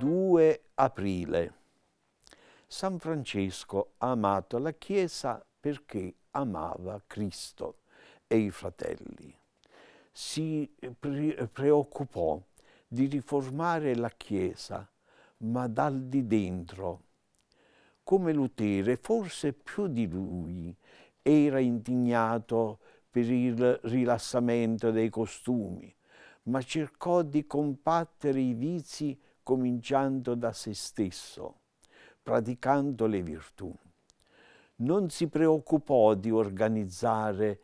2 aprile. San Francesco ha amato la Chiesa perché amava Cristo e i fratelli. Si preoccupò di riformare la Chiesa, ma dal di dentro. Come Lutero, forse più di lui, era indignato per il rilassamento dei costumi, ma cercò di combattere i vizi cominciando da se stesso, praticando le virtù. Non si preoccupò di organizzare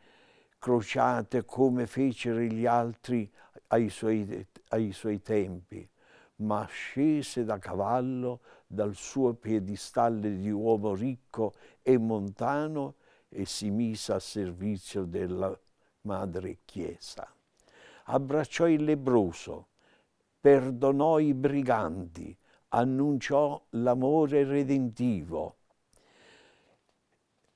crociate come fecero gli altri ai suoi, ai suoi tempi, ma scese da cavallo dal suo piedistallo di uomo ricco e montano e si mise a servizio della madre Chiesa. Abbracciò il lebroso, perdonò i briganti, annunciò l'amore redentivo.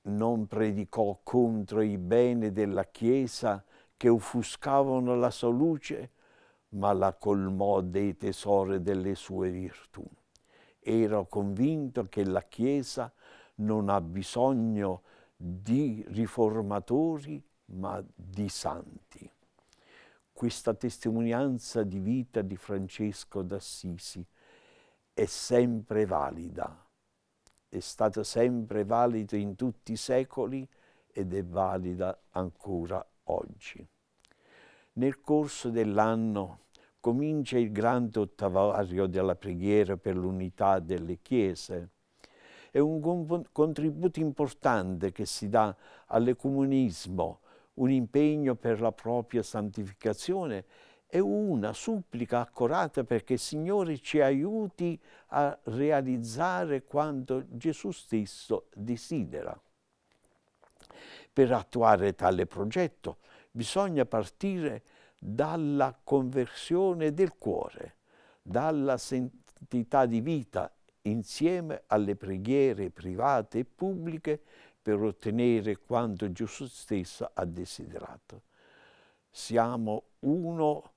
Non predicò contro i beni della Chiesa che offuscavano la sua luce, ma la colmò dei tesori delle sue virtù. Ero convinto che la Chiesa non ha bisogno di riformatori ma di santi. Questa testimonianza di vita di Francesco d'Assisi è sempre valida, è stata sempre valida in tutti i secoli ed è valida ancora oggi. Nel corso dell'anno comincia il grande ottavario della preghiera per l'unità delle chiese, è un contributo importante che si dà all'ecumenismo, un impegno per la propria santificazione e una supplica accurata perché il Signore ci aiuti a realizzare quanto Gesù stesso desidera. Per attuare tale progetto bisogna partire dalla conversione del cuore, dalla sentità di vita insieme alle preghiere private e pubbliche per ottenere quanto Gesù stesso ha desiderato. Siamo uno,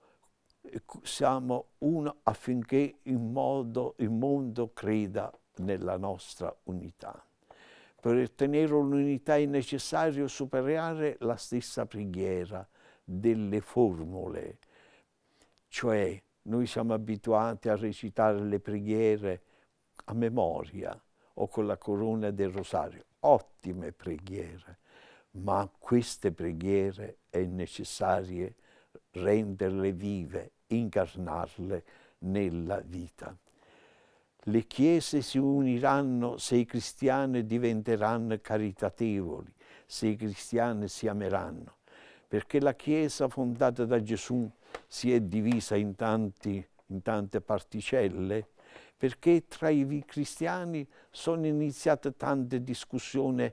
siamo uno affinché il, modo, il mondo creda nella nostra unità. Per ottenere un'unità è necessario superare la stessa preghiera delle formule, cioè noi siamo abituati a recitare le preghiere a memoria o con la corona del rosario. Ottime preghiere, ma queste preghiere è necessario renderle vive, incarnarle nella vita. Le chiese si uniranno se i cristiani diventeranno caritatevoli, se i cristiani si ameranno, perché la Chiesa fondata da Gesù si è divisa in, tanti, in tante particelle perché tra i cristiani sono iniziate tante discussioni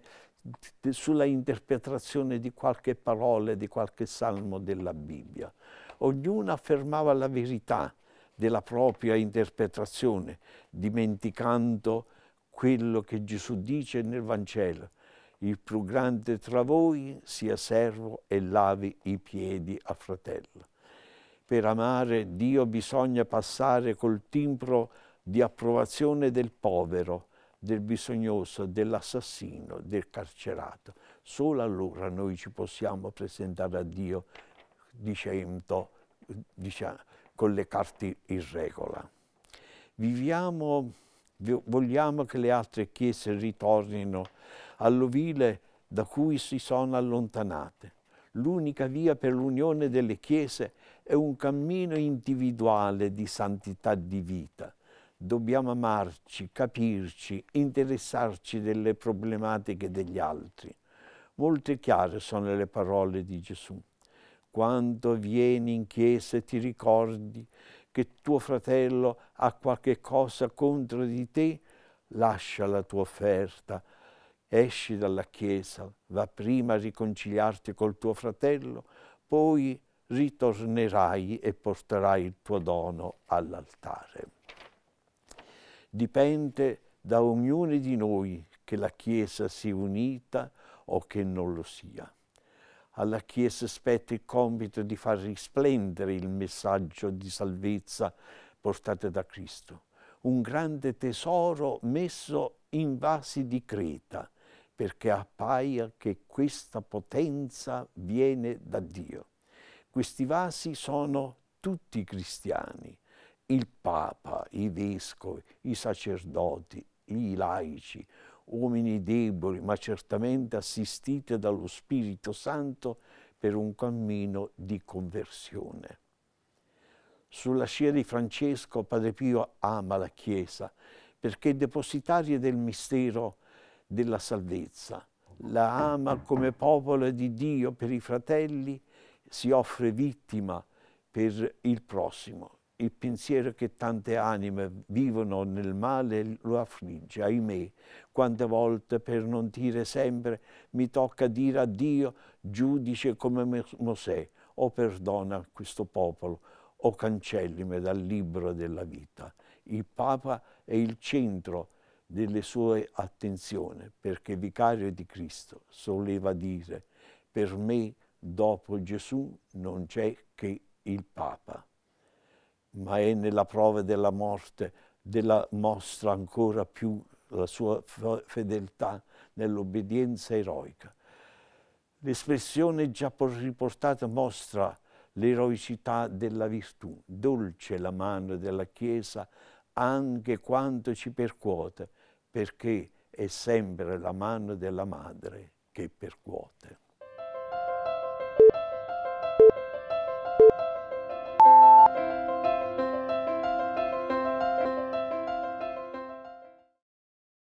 sulla interpretazione di qualche parola, di qualche salmo della Bibbia. Ognuno affermava la verità della propria interpretazione, dimenticando quello che Gesù dice nel Vangelo. Il più grande tra voi sia servo e lavi i piedi a fratello. Per amare Dio bisogna passare col timbro di approvazione del povero, del bisognoso, dell'assassino, del carcerato. Solo allora noi ci possiamo presentare a Dio dicendo, diciamo, con le carte in regola. Viviamo, vogliamo che le altre chiese ritornino all'ovile da cui si sono allontanate. L'unica via per l'unione delle chiese è un cammino individuale di santità di vita, dobbiamo amarci, capirci, interessarci delle problematiche degli altri. Molte chiare sono le parole di Gesù. Quando vieni in chiesa e ti ricordi che tuo fratello ha qualche cosa contro di te, lascia la tua offerta, esci dalla chiesa, va prima a riconciliarti col tuo fratello, poi ritornerai e porterai il tuo dono all'altare dipende da ognuno di noi che la Chiesa sia unita o che non lo sia. Alla Chiesa spetta il compito di far risplendere il messaggio di salvezza portato da Cristo, un grande tesoro messo in vasi di creta, perché appaia che questa potenza viene da Dio. Questi vasi sono tutti cristiani, il Papa, i vescovi, i sacerdoti, i laici, uomini deboli, ma certamente assistiti dallo Spirito Santo per un cammino di conversione. Sulla scia di Francesco, Padre Pio ama la Chiesa perché è depositaria del mistero della salvezza. La ama come popolo di Dio per i fratelli, si offre vittima per il prossimo, il pensiero che tante anime vivono nel male lo affligge, ahimè. Quante volte, per non dire sempre, mi tocca dire a Dio, giudice come Mosè, o perdona questo popolo, o cancellimi dal libro della vita. Il Papa è il centro delle sue attenzioni, perché vicario di Cristo soleva dire, per me dopo Gesù non c'è che il Papa ma è nella prova della morte, della mostra ancora più la sua fedeltà nell'obbedienza eroica. L'espressione già riportata mostra l'eroicità della virtù, dolce la mano della Chiesa anche quanto ci percuote, perché è sempre la mano della Madre che percuote.